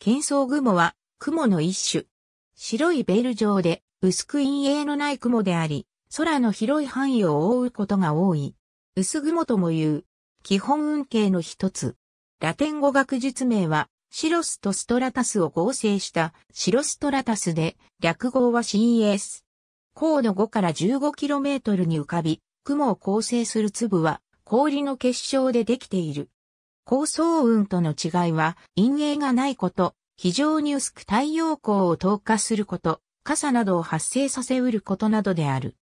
喧騒雲は雲の一種。白いベール状で薄く陰影のない雲であり、空の広い範囲を覆うことが多い。薄雲とも言う。基本運慶の一つ。ラテン語学術名は、シロスとストラタスを合成したシロストラタスで、略号は CES。高度5から 15km に浮かび、雲を構成する粒は氷の結晶でできている。高層雲との違いは、陰影がないこと、非常に薄く太陽光を透過すること、傘などを発生させうることなどである。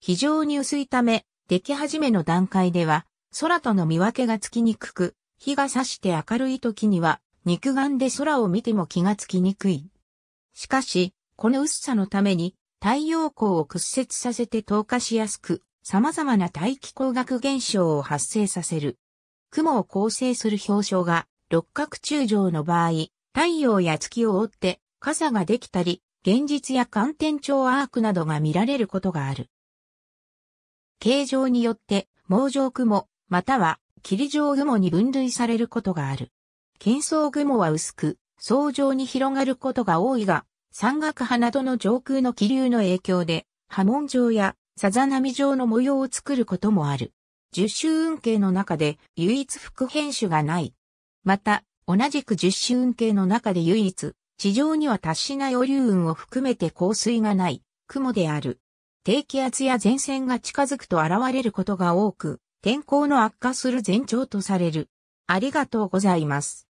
非常に薄いため、出来始めの段階では、空との見分けがつきにくく、日が差して明るい時には、肉眼で空を見ても気がつきにくい。しかし、この薄さのために、太陽光を屈折させて透過しやすく、様々な大気光学現象を発生させる。雲を構成する氷床が六角柱状の場合、太陽や月を追って傘ができたり、現実や観天頂アークなどが見られることがある。形状によって網状雲、または霧状雲に分類されることがある。喧騒雲は薄く、層状に広がることが多いが、山岳派などの上空の気流の影響で、波紋状やさざ波状の模様を作ることもある。10周運慶の中で唯一副編種がない。また、同じく10周運慶の中で唯一、地上には達しない雨流雲を含めて降水がない、雲である。低気圧や前線が近づくと現れることが多く、天候の悪化する前兆とされる。ありがとうございます。